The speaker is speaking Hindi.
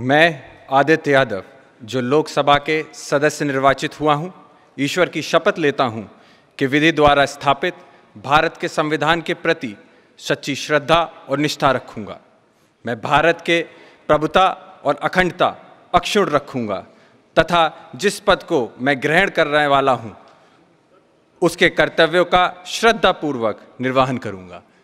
मैं आदित्य यादव जो लोकसभा के सदस्य निर्वाचित हुआ हूं, ईश्वर की शपथ लेता हूं कि विधि द्वारा स्थापित भारत के संविधान के प्रति सच्ची श्रद्धा और निष्ठा रखूंगा मैं भारत के प्रभुता और अखंडता अक्षुण रखूंगा तथा जिस पद को मैं ग्रहण करने वाला हूं, उसके कर्तव्यों का श्रद्धापूर्वक निर्वहन करूँगा